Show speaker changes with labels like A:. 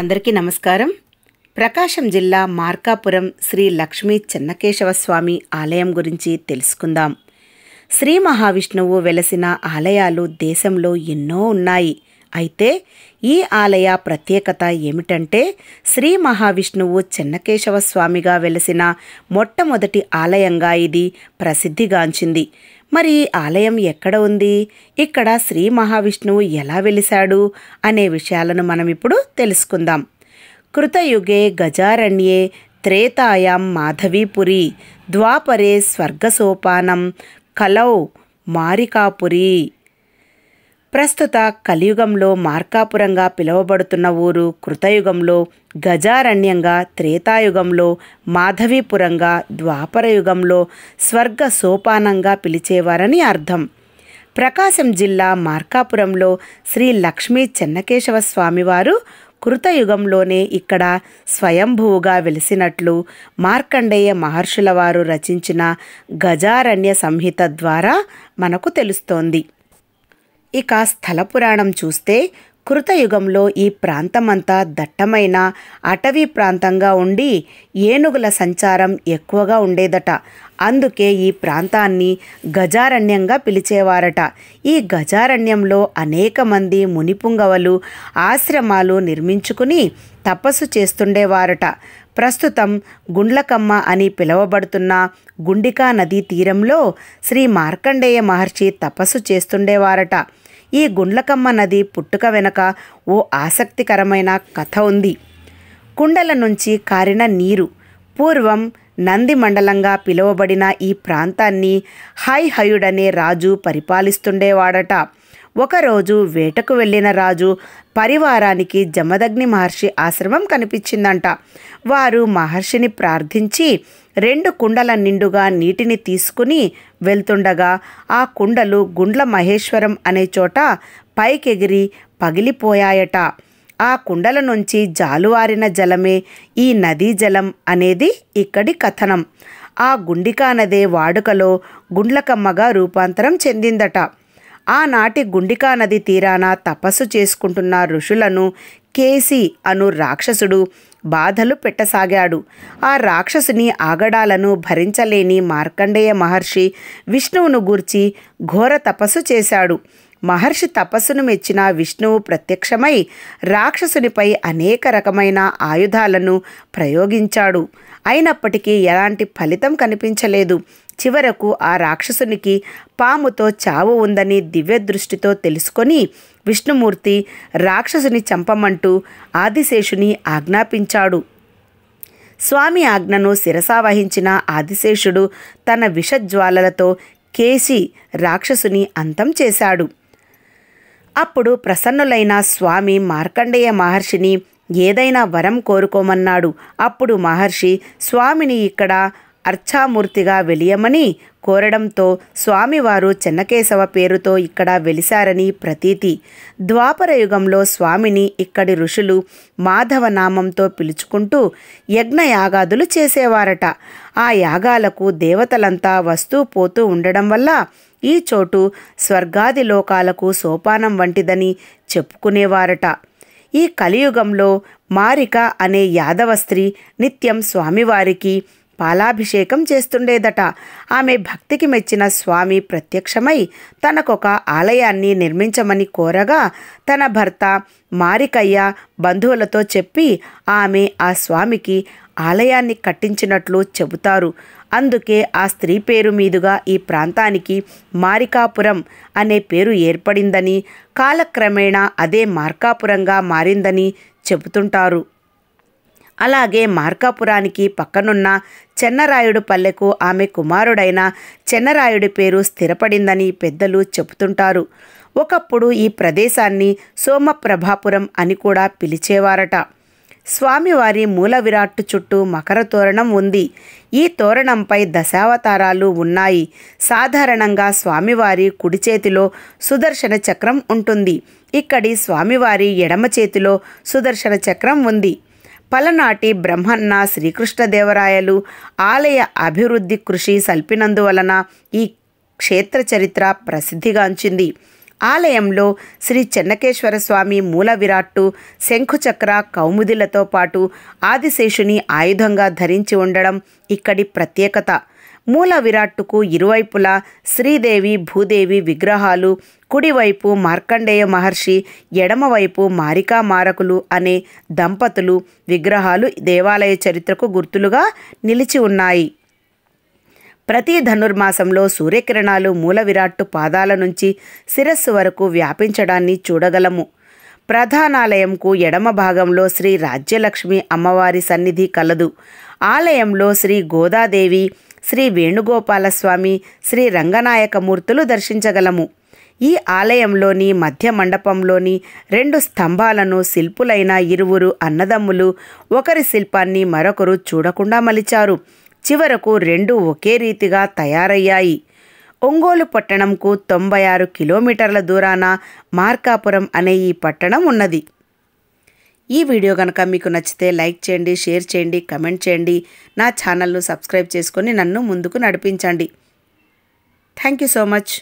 A: అందరికీ నమస్కారం ప్రకాశం జిల్లా మార్కాపురం శ్రీ లక్ష్మీ చెన్నకేశవస్వామి ఆలయం గురించి తెలుసుకుందాం శ్రీ మహావిష్ణువు వెలసిన ఆలయాలు దేశంలో ఎన్నో ఉన్నాయి అయితే ఈ ఆలయ ప్రత్యేకత ఏమిటంటే శ్రీ మహావిష్ణువు చెన్నకేశవ స్వామిగా వెలసిన మొట్టమొదటి ఆలయంగా ఇది ప్రసిద్ధిగాంచింది మరి ఆలయం ఎక్కడ ఉంది ఇక్కడ శ్రీ మహావిష్ణువు ఎలా వెలిశాడు అనే విషయాలను మనం ఇప్పుడు తెలుసుకుందాం కృతయుగే గజారణ్యే త్రేతాయాం మాధవీపురి ద్వాపరే స్వర్గసోపానం కలౌ మారికాపురి ప్రస్తుత కలియుగంలో మార్కాపురంగా పిలువబడుతున్న ఊరు కృతయుగంలో గజారణ్యంగా త్రేతాయుగంలో మాధవీపురంగా ద్వాపరయుగంలో స్వర్గ సోపానంగా పిలిచేవారని అర్థం ప్రకాశం జిల్లా మార్కాపురంలో శ్రీ లక్ష్మీ చెన్నకేశవ స్వామివారు కృతయుగంలోనే ఇక్కడ స్వయంభువుగా వెలిసినట్లు మార్కండేయ మహర్షుల వారు రచించిన గజారణ్య సంహిత ద్వారా మనకు తెలుస్తోంది ఇక స్థల పురాణం చూస్తే కృతయుగంలో ఈ ప్రాంతమంతా దట్టమైన అటవీ ప్రాంతంగా ఉండి ఏనుగుల సంచారం ఎక్కువగా ఉండేదట అందుకే ఈ ప్రాంతాన్ని గజారణ్యంగా పిలిచేవారట ఈ గజారణ్యంలో అనేక మంది మునిపుంగవలు ఆశ్రమాలు నిర్మించుకుని తపస్సు చేస్తుండేవారట ప్రస్తుతం గుండ్లకమ్మ అని పిలువబడుతున్న గుండికా నదీ తీరంలో శ్రీ మార్కండేయ మహర్షి తపస్సు చేస్తుండేవారట ఈ గుండ్లకమ్మ నది పుట్టుక వెనక ఓ ఆసక్తికరమైన కథ ఉంది కుండల నుంచి కారిన నీరు పూర్వం నంది మండలంగా పిలువబడిన ఈ ప్రాంతాన్ని హై హయుడనే రాజు పరిపాలిస్తుండేవాడట ఒకరోజు వేటకు వెళ్ళిన రాజు పరివారానికి జమదగ్ని మహర్షి ఆశ్రమం కనిపించిందంట వారు మహర్షిని ప్రార్థించి రెండు కుండల నిండుగా నీటిని తీసుకుని వెళ్తుండగా ఆ కుండలు గుండ్ల మహేశ్వరం అనే చోట పైకెగిరి పగిలిపోయాయట ఆ కుండల నుంచి జాలువారిన జలమే ఈ నదీ జలం అనేది ఇక్కడి కథనం ఆ గుండికా నదే వాడుకలో గుండ్లకమ్మగా రూపాంతరం చెందిందట ఆనాటి గుండికా నది తీరాన తపస్సు చేసుకుంటున్న ఋషులను కేసి అను రాక్షసుడు బాధలు పెట్టసాగాడు ఆ రాక్షసుని ఆగడాలను భరించలేని మార్కండేయ మహర్షి విష్ణువును గూర్చి ఘోర తపస్సు చేశాడు మహర్షి తపస్సును మెచ్చిన విష్ణువు ప్రత్యక్షమై రాక్షసునిపై అనేక రకమైన ఆయుధాలను ప్రయోగించాడు అయినప్పటికీ ఎలాంటి ఫలితం కనిపించలేదు చివరకు ఆ రాక్షసునికి పాముతో చావు ఉందని దివ్యదృష్టితో తెలుసుకొని విష్ణుమూర్తి రాక్షసుని చంపమంటూ ఆదిశేషుని ఆజ్ఞాపించాడు స్వామి ఆజ్ఞను శిరసావహించిన ఆదిశేషుడు తన విషజ్వాలలతో కేసి రాక్షసుని అంతం చేశాడు అప్పుడు ప్రసన్నులైన స్వామి మార్కండేయ మహర్షిని ఏదైనా వరం కోరుకోమన్నాడు అప్పుడు మహర్షి స్వామిని ఇక్కడ అర్చామూర్తిగా వెలియమని కోరడంతో స్వామివారు చెన్నకేశవ పేరుతో ఇక్కడ వెలిశారని ప్రతీతి ద్వాపర యుగంలో స్వామిని ఇక్కడి ఋషులు మాధవ నామంతో పిలుచుకుంటూ యజ్ఞయాగాదులు చేసేవారట ఆ యాగాలకు దేవతలంతా వస్తూ పోతూ ఉండడం వల్ల ఈ చోటు స్వర్గాది లోకాలకు సోపానం వంటిదని చెప్పుకునేవారట ఈ కలియుగంలో మారిక అనే యాదవ స్త్రీ నిత్యం స్వామివారికి పాలాభిషేకం చేస్తుండేదట ఆమె భక్తికి మెచ్చిన స్వామి ప్రత్యక్షమై తనకొక ఆలయాన్ని నిర్మించమని కోరగా తన భర్త మారికయ్య బంధువులతో చెప్పి ఆమె ఆ స్వామికి ఆలయాన్ని కట్టించినట్లు చెబుతారు అందుకే ఆ స్త్రీ పేరు మీదుగా ఈ ప్రాంతానికి మారికాపురం అనే పేరు ఏర్పడిందని కాలక్రమేణా అదే మార్కాపురంగా మారిందని చెబుతుంటారు అలాగే మార్కాపురానికి పక్కనున్న చెన్నరాయుడు పల్లెకు ఆమె కుమారుడైన చెన్నరాయుడి పేరు స్థిరపడిందని పెద్దలు చెబుతుంటారు ఒకప్పుడు ఈ ప్రదేశాన్ని సోమప్రభాపురం అని కూడా పిలిచేవారట స్వామివారి మూల విరాట్టు చుట్టూ మకర తోరణం ఉంది ఈ తోరణంపై దశావతారాలు ఉన్నాయి సాధారణంగా స్వామివారి కుడి చేతిలో సుదర్శన చక్రం ఉంటుంది ఇక్కడి స్వామివారి ఎడమ చేతిలో సుదర్శన చక్రం ఉంది పలనాటి బ్రహ్మన్న శ్రీకృష్ణదేవరాయలు ఆలయ అభివృద్ధి కృషి సల్పినందువలన ఈ క్షేత్ర చరిత్ర ప్రసిద్ధిగాంచింది ఆలయంలో శ్రీ చెన్నకేశ్వర స్వామి మూల విరాట్టు శంఖుచక్ర కౌముదిలతో పాటు ఆదిశేషుని ఆయుధంగా ధరించి ఉండడం ఇక్కడి ప్రత్యేకత మూల విరాట్టుకు ఇరువైపులా శ్రీదేవి భూదేవి విగ్రహాలు కుడివైపు మార్కండేయ మహర్షి ఎడమవైపు మారికా మారకులు అనే దంపతులు విగ్రహాలు దేవాలయ చరిత్రకు గుర్తులుగా నిలిచి ఉన్నాయి ప్రతి ధనుర్మాసంలో సూర్యకిరణాలు మూల విరాట్టు పాదాల నుంచి శిరస్సు వరకు వ్యాపించడాన్ని చూడగలము ప్రధానాలయంకు ఎడమ భాగంలో శ్రీ రాజ్యలక్ష్మి అమ్మవారి సన్నిధి కలదు ఆలయంలో శ్రీ గోదాదేవి శ్రీ వేణుగోపాలస్వామి శ్రీ రంగనాయకమూర్తులు దర్శించగలము ఈ ఆలయంలోని మధ్య మండపంలోని రెండు స్తంభాలను శిల్పులైన ఇరువురు అన్నదమ్ములు ఒకరి శిల్పాన్ని మరొకరు చూడకుండా మలిచారు చివరకు రెండు ఒకే రీతిగా తయారయ్యాయి ఒంగోలు పట్టణంకు తొంభై ఆరు కిలోమీటర్ల దూరాన మార్కాపురం అనే ఈ పట్టణం ఉన్నది ఈ వీడియో కనుక మీకు నచ్చితే లైక్ చేయండి షేర్ చేయండి కమెంట్ చేయండి నా ఛానల్ను సబ్స్క్రైబ్ చేసుకొని నన్ను ముందుకు నడిపించండి థ్యాంక్ సో మచ్